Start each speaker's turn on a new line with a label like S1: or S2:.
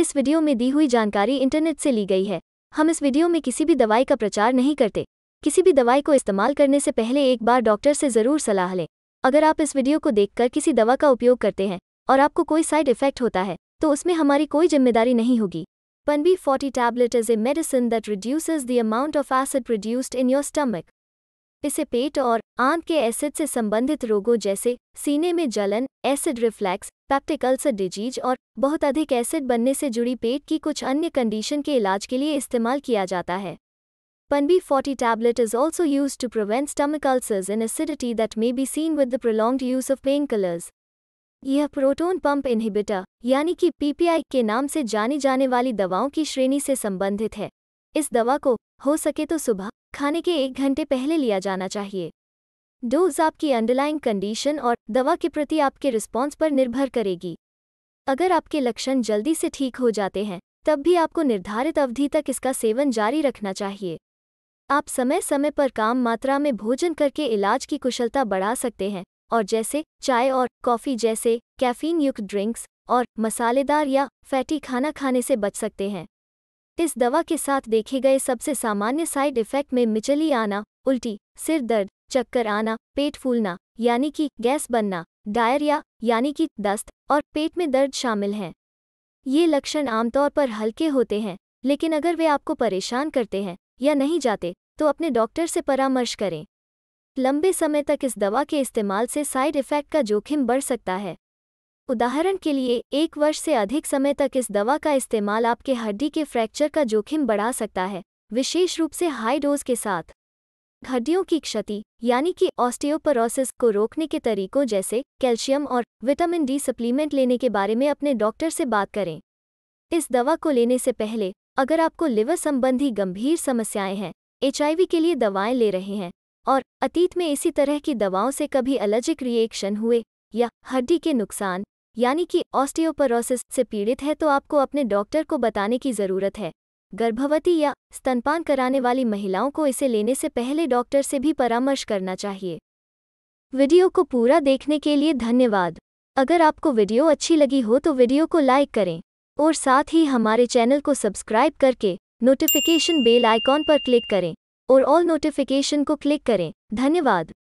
S1: इस वीडियो में दी हुई जानकारी इंटरनेट से ली गई है हम इस वीडियो में किसी भी दवाई का प्रचार नहीं करते किसी भी दवाई को इस्तेमाल करने से पहले एक बार डॉक्टर से ज़रूर सलाह लें अगर आप इस वीडियो को देखकर किसी दवा का उपयोग करते हैं और आपको कोई साइड इफेक्ट होता है तो उसमें हमारी कोई जिम्मेदारी नहीं होगी पनबी forty tablet is a medicine that reduces the amount of acid produced in your stomach इसे पेट और आंत के एसिड से संबंधित रोगों जैसे सीने में जलन acid reflux peptic ulcer disease और बहुत अधिक एसिड बनने से जुड़ी पेट की कुछ अन्य कंडीशन के इलाज के लिए इस्तेमाल किया जाता है पनबी tablet is also use to prevent prevent ulcers in acidity that may be seen with the prolonged use of pain killers यह प्रोटोन पंप इनहिबिटर यानी कि पीपीआई के नाम से जानी जाने वाली दवाओं की श्रेणी से संबंधित है इस दवा को हो सके तो सुबह खाने के एक घंटे पहले लिया जाना चाहिए डोज आपकी अंडरलाइंग कंडीशन और दवा के प्रति आपके रिस्पॉन्स पर निर्भर करेगी अगर आपके लक्षण जल्दी से ठीक हो जाते हैं तब भी आपको निर्धारित अवधि तक इसका सेवन जारी रखना चाहिए आप समय समय पर काम मात्रा में भोजन करके इलाज की कुशलता बढ़ा सकते हैं और जैसे चाय और कॉफ़ी जैसे कैफीन युक्त ड्रिंक्स और मसालेदार या फैटी खाना खाने से बच सकते हैं इस दवा के साथ देखे गए सबसे सामान्य साइड इफेक्ट में मिचली आना उल्टी सिर दर्द चक्कर आना पेट फूलना यानी कि गैस बनना डायरिया यानी कि दस्त और पेट में दर्द शामिल हैं ये लक्षण आमतौर पर हल्के होते हैं लेकिन अगर वे आपको परेशान करते हैं या नहीं जाते तो अपने डॉक्टर से परामर्श करें लंबे समय तक इस दवा के इस्तेमाल से साइड इफ़ेक्ट का जोखिम बढ़ सकता है उदाहरण के लिए एक वर्ष से अधिक समय तक इस दवा का इस्तेमाल आपके हड्डी के फ्रैक्चर का जोखिम बढ़ा सकता है विशेष रूप से हाई डोज के साथ हड्डियों की क्षति यानी कि ऑस्टियोपरोसिस को रोकने के तरीकों जैसे कैल्शियम और विटामिन डी सप्लीमेंट लेने के बारे में अपने डॉक्टर से बात करें इस दवा को लेने से पहले अगर आपको लिवर संबंधी गंभीर समस्याएं हैं एचआईवी के लिए दवाएं ले रहे हैं और अतीत में इसी तरह की दवाओं से कभी एलर्जिक रिएक्शन हुए या हड्डी के नुकसान यानी कि ऑस्टियोपरोसिस से पीड़ित है तो आपको अपने डॉक्टर को बताने की ज़रूरत है गर्भवती या स्तनपान कराने वाली महिलाओं को इसे लेने से पहले डॉक्टर से भी परामर्श करना चाहिए वीडियो को पूरा देखने के लिए धन्यवाद अगर आपको वीडियो अच्छी लगी हो तो वीडियो को लाइक करें और साथ ही हमारे चैनल को सब्सक्राइब करके नोटिफिकेशन बेल आइकॉन पर क्लिक करें और ऑल नोटिफिकेशन को क्लिक करें धन्यवाद